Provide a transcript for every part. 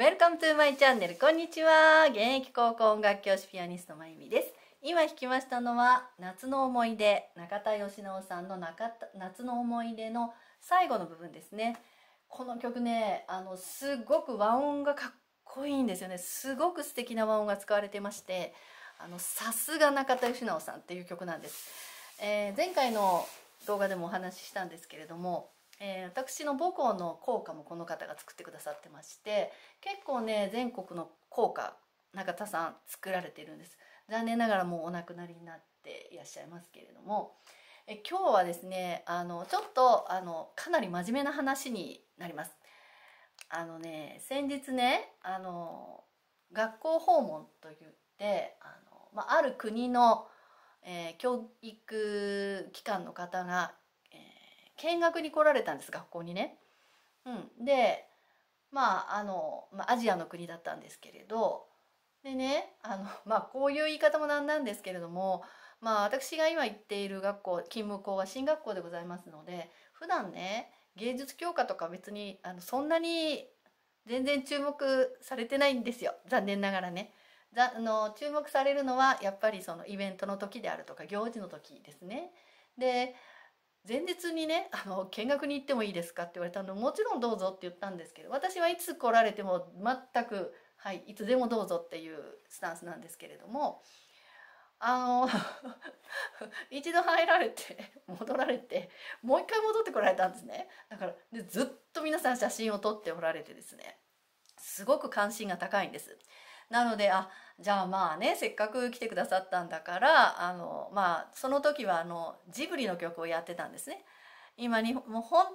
Welcome to my channel こんにちは現役高校音楽教師ピアニストまゆみです今弾きましたのは夏の思い出中田義直さんの中夏の思い出の最後の部分ですねこの曲ねあのすごく和音がかっこいいんですよねすごく素敵な和音が使われてましてあのさすが中田義直さんっていう曲なんです、えー、前回の動画でもお話ししたんですけれどもえー、私の母校の校歌もこの方が作ってくださってまして結構ね全国の校歌なん中田さん作られてるんです残念ながらもうお亡くなりになっていらっしゃいますけれどもえ今日はですねあのちょっとあのかなり真面目な話になりますあのね先日ねあの学校訪問といってあの、まあ、ある国の、えー、教育機関の方が見学に来られたんです学校にね。うん、でまああの、まあ、アジアの国だったんですけれどでねあの、まあ、こういう言い方もなんなんですけれども、まあ、私が今行っている学校勤務校は進学校でございますので普段ね芸術教科とか別にあのそんなに全然注目されてないんですよ残念ながらね。あの注目されるのはやっぱりそのイベントの時であるとか行事の時ですね。で前日にねあの見学に行ってもいいですかって言われたのもちろんどうぞって言ったんですけど私はいつ来られても全く、はい、いつでもどうぞっていうスタンスなんですけれどもあの 一度入られて戻られてもう一回戻ってこられたんですねだからでずっと皆さん写真を撮っておられてですねすごく関心が高いんですなのであじゃあまあねせっかく来てくださったんだからあの、まあ、その時はあのジブリの曲をやってたんですね。今にもう本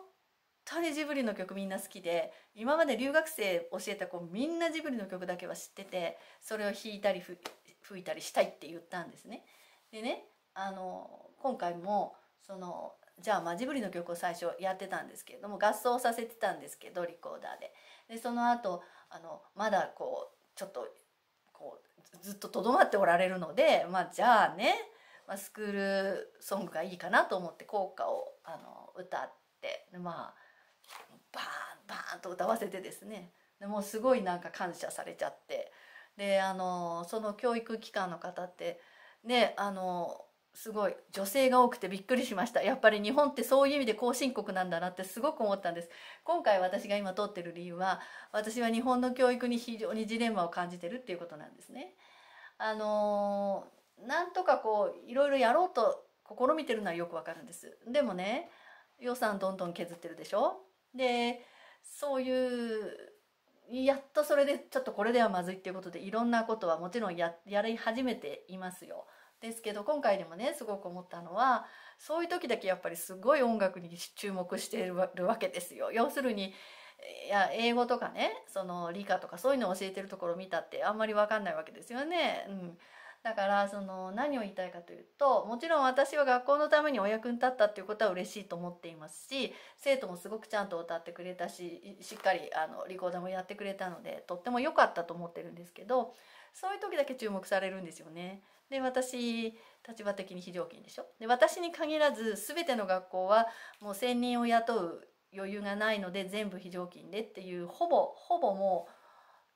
当にジブリの曲みんな好きで今まで留学生教えた子みんなジブリの曲だけは知っててそれを弾いたり吹いたりしたいって言ったんですね。でねあの今回もそのじゃあ、まあ、ジブリの曲を最初やってたんですけれども合奏させてたんですけどリコーダーで。でその後あのまだこうちょっとこうずっととどまっておられるので、まあ、じゃあね、まあ、スクールソングがいいかなと思って校歌をあの歌ってで、まあバーンバーンと歌わせてですねでもうすごいなんか感謝されちゃってであのその教育機関の方ってねあのすごい女性が多くてびっくりしましたやっぱり日本ってそういう意味で後進国なんだなってすごく思ったんです今回私が今通ってる理由は私は日本の教育に非常にジレンマを感じてるっていうことなんですねあのー、なんとかこういろいろやろうと試みてるのはよくわかるんですでもね予算どんどん削ってるでしょでそういうやっとそれでちょっとこれではまずいっていうことでいろんなことはもちろんややり始めていますよですけど今回でもねすごく思ったのはそういう時だけやっぱりすごい音楽に注目しているわけですよ。要するにいや英語とかねその理科とかそういうのを教えてるところを見たってあんまり分かんないわけですよね。うんだからその何を言いたいかというともちろん私は学校のためにお役に立ったっていうことは嬉しいと思っていますし生徒もすごくちゃんと歌ってくれたししっかりあのリコーダーもやってくれたのでとっても良かったと思ってるんですけどそういう時だけ注目されるんですよね。で私立場的に非常勤でしょで私に限らず全ての学校はもう1,000人を雇う余裕がないので全部非常勤でっていうほぼほぼも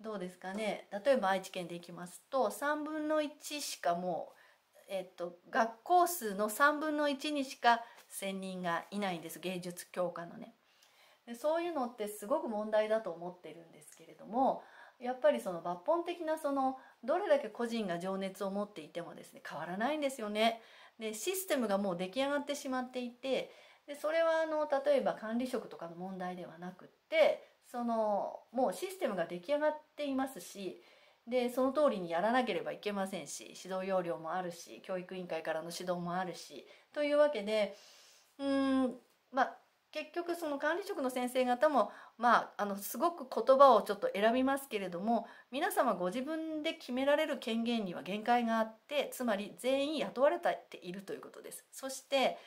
うどうですかね例えば愛知県でいきますと3分の1しかもう、えっと、学校数の3分の1にしか1,000人がいないんです芸術教科のね。でそういうのってすごく問題だと思ってるんですけれどもやっぱりその抜本的なそのどれだけ個人が情熱を持っていてもですね変わらないんですよね。でシステムがもう出来上がってしまっていてでそれはあの例えば管理職とかの問題ではなくってそのもうシステムが出来上がっていますしでその通りにやらなければいけませんし指導要領もあるし教育委員会からの指導もあるしというわけでうーん結局その管理職の先生方も、まあ、あのすごく言葉をちょっと選びますけれども皆様ご自分で決められる権限には限界があってつまり全員雇われているということです。そして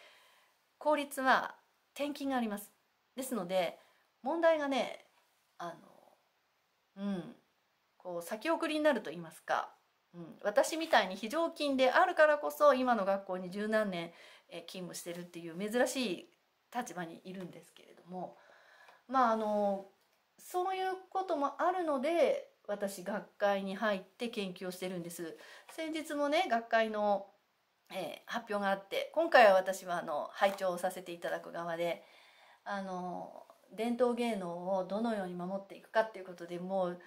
効率は転勤があります。ですので問題がねあの、うん、こう先送りになると言いますか、うん、私みたいに非常勤であるからこそ今の学校に十何年勤務してるっていう珍しい立場にいるんですけれどもまああのそういうこともあるので私学会に入って研究をしてるんです。先日もね学会の、えー、発表があって今回は私はあの拝聴をさせていただく側であの伝統芸能をどのように守っていくかっていうことでもう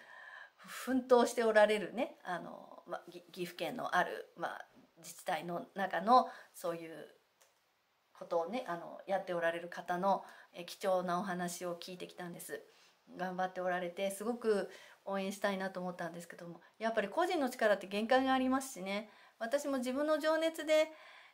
奮闘しておられるねあの、ま、岐阜県のある、ま自治体の中のそういうことをねあのやっておられる方の貴重なお話を聞いてきたんです。頑張っておられてすごく応援したいなと思ったんですけどもやっぱり個人の力って限界がありますしね私も自分の情熱で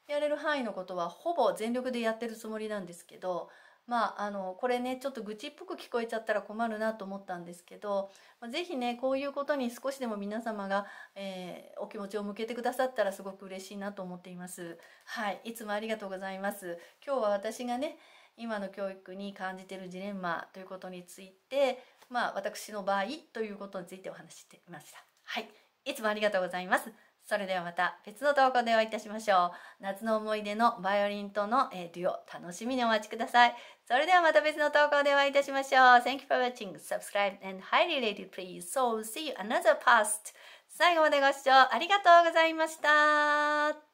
やれる範囲のことはほぼ全力でやってるつもりなんですけどまあ、あのこれねちょっと愚痴っぽく聞こえちゃったら困るなと思ったんですけど、まあ、ぜねこういうことに少しでも皆様が、えー、お気持ちを向けてくださったらすごく嬉しいなと思っています。はい、いつもありがとうございます。今日は私がね今の教育に感じているジレンマということについて、まあ、私の場合ということについてお話ししてみました。はい、いつもありがとうございます。それではまた別の投稿でお会いいたしましょう。夏の思い出のバイオリンとの、えデュオ、楽しみにお待ちください。それではまた別の投稿でお会いいたしましょう。Thank you for watching, subscribe and highly rated please. So see you another past. 最後までご視聴ありがとうございました。